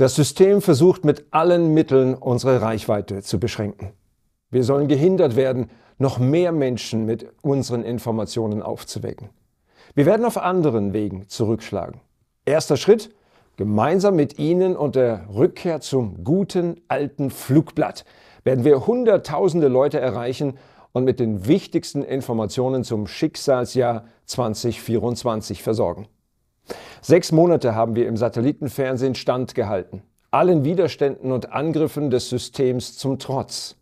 Das System versucht mit allen Mitteln unsere Reichweite zu beschränken. Wir sollen gehindert werden, noch mehr Menschen mit unseren Informationen aufzuwecken. Wir werden auf anderen Wegen zurückschlagen. Erster Schritt, gemeinsam mit Ihnen und der Rückkehr zum guten alten Flugblatt werden wir Hunderttausende Leute erreichen und mit den wichtigsten Informationen zum Schicksalsjahr 2024 versorgen. Sechs Monate haben wir im Satellitenfernsehen standgehalten, allen Widerständen und Angriffen des Systems zum Trotz.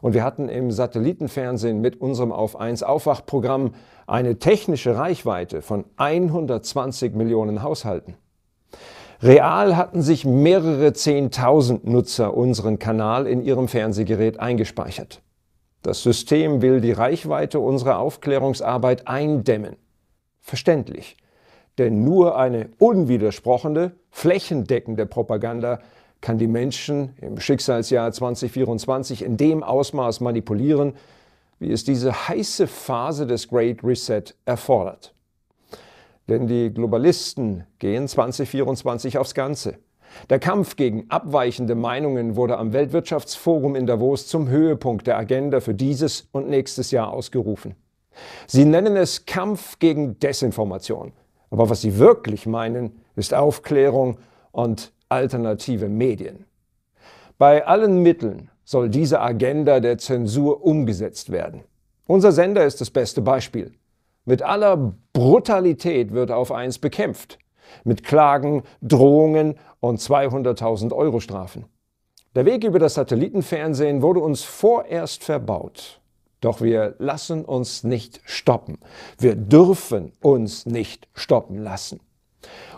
Und wir hatten im Satellitenfernsehen mit unserem Auf 1 Aufwachprogramm eine technische Reichweite von 120 Millionen Haushalten. Real hatten sich mehrere Zehntausend Nutzer unseren Kanal in ihrem Fernsehgerät eingespeichert. Das System will die Reichweite unserer Aufklärungsarbeit eindämmen. Verständlich. Denn nur eine unwidersprochene, flächendeckende Propaganda kann die Menschen im Schicksalsjahr 2024 in dem Ausmaß manipulieren, wie es diese heiße Phase des Great Reset erfordert. Denn die Globalisten gehen 2024 aufs Ganze. Der Kampf gegen abweichende Meinungen wurde am Weltwirtschaftsforum in Davos zum Höhepunkt der Agenda für dieses und nächstes Jahr ausgerufen. Sie nennen es Kampf gegen Desinformation, aber was sie wirklich meinen, ist Aufklärung und alternative Medien. Bei allen Mitteln soll diese Agenda der Zensur umgesetzt werden. Unser Sender ist das beste Beispiel. Mit aller Brutalität wird auf eins bekämpft. Mit Klagen, Drohungen und 200.000 Euro Strafen. Der Weg über das Satellitenfernsehen wurde uns vorerst verbaut. Doch wir lassen uns nicht stoppen. Wir dürfen uns nicht stoppen lassen.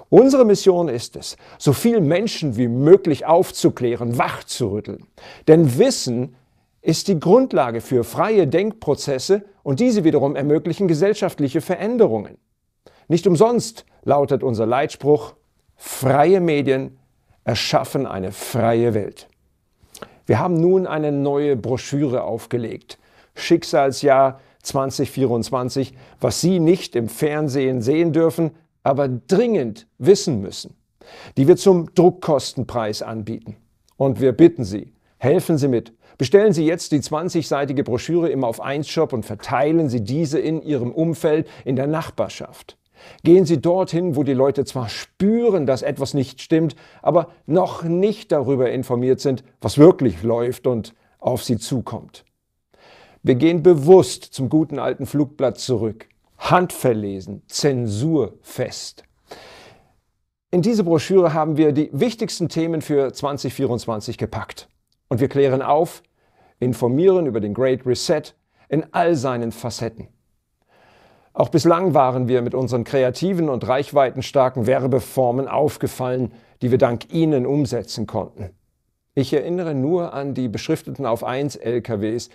Unsere Mission ist es, so viele Menschen wie möglich aufzuklären, wachzurütteln. Denn Wissen ist die Grundlage für freie Denkprozesse und diese wiederum ermöglichen gesellschaftliche Veränderungen. Nicht umsonst lautet unser Leitspruch, freie Medien erschaffen eine freie Welt. Wir haben nun eine neue Broschüre aufgelegt. Schicksalsjahr 2024, was Sie nicht im Fernsehen sehen dürfen, aber dringend wissen müssen, die wir zum Druckkostenpreis anbieten. Und wir bitten Sie, helfen Sie mit. Bestellen Sie jetzt die 20-seitige Broschüre im Auf 1 Shop und verteilen Sie diese in Ihrem Umfeld, in der Nachbarschaft. Gehen Sie dorthin, wo die Leute zwar spüren, dass etwas nicht stimmt, aber noch nicht darüber informiert sind, was wirklich läuft und auf sie zukommt. Wir gehen bewusst zum guten alten Flugblatt zurück. Handverlesen, zensurfest. In diese Broschüre haben wir die wichtigsten Themen für 2024 gepackt. Und wir klären auf, informieren über den Great Reset in all seinen Facetten. Auch bislang waren wir mit unseren kreativen und reichweitenstarken Werbeformen aufgefallen, die wir dank Ihnen umsetzen konnten. Ich erinnere nur an die beschrifteten auf 1 LKWs,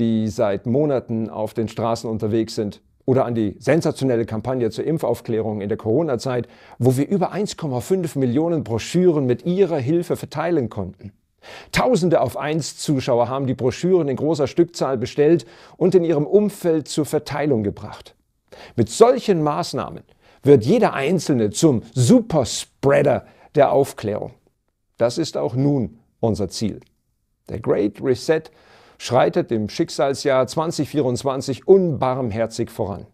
die seit Monaten auf den Straßen unterwegs sind, oder an die sensationelle Kampagne zur Impfaufklärung in der Corona-Zeit, wo wir über 1,5 Millionen Broschüren mit ihrer Hilfe verteilen konnten. Tausende auf eins Zuschauer haben die Broschüren in großer Stückzahl bestellt und in ihrem Umfeld zur Verteilung gebracht. Mit solchen Maßnahmen wird jeder Einzelne zum Superspreader der Aufklärung. Das ist auch nun unser Ziel. Der Great Reset schreitet im Schicksalsjahr 2024 unbarmherzig voran.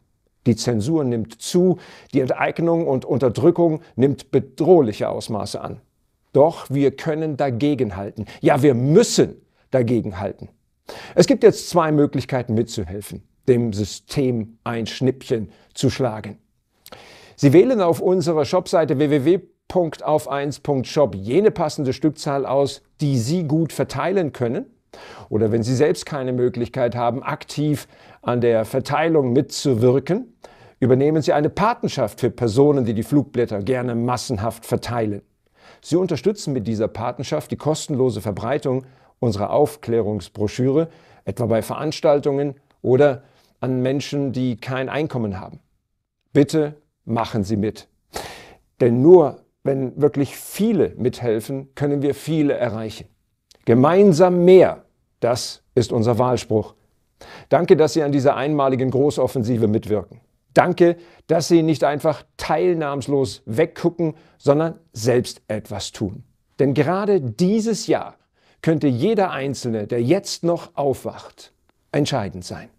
Die Zensur nimmt zu, die Enteignung und Unterdrückung nimmt bedrohliche Ausmaße an. Doch wir können dagegenhalten. Ja, wir müssen dagegenhalten. Es gibt jetzt zwei Möglichkeiten mitzuhelfen, dem System ein Schnippchen zu schlagen. Sie wählen auf unserer Shopseite www.auf1.shop jene passende Stückzahl aus, die Sie gut verteilen können oder wenn Sie selbst keine Möglichkeit haben, aktiv an der Verteilung mitzuwirken, übernehmen Sie eine Patenschaft für Personen, die die Flugblätter gerne massenhaft verteilen. Sie unterstützen mit dieser Patenschaft die kostenlose Verbreitung unserer Aufklärungsbroschüre, etwa bei Veranstaltungen oder an Menschen, die kein Einkommen haben. Bitte machen Sie mit. Denn nur wenn wirklich viele mithelfen, können wir viele erreichen. Gemeinsam mehr das ist unser Wahlspruch. Danke, dass Sie an dieser einmaligen Großoffensive mitwirken. Danke, dass Sie nicht einfach teilnahmslos weggucken, sondern selbst etwas tun. Denn gerade dieses Jahr könnte jeder Einzelne, der jetzt noch aufwacht, entscheidend sein.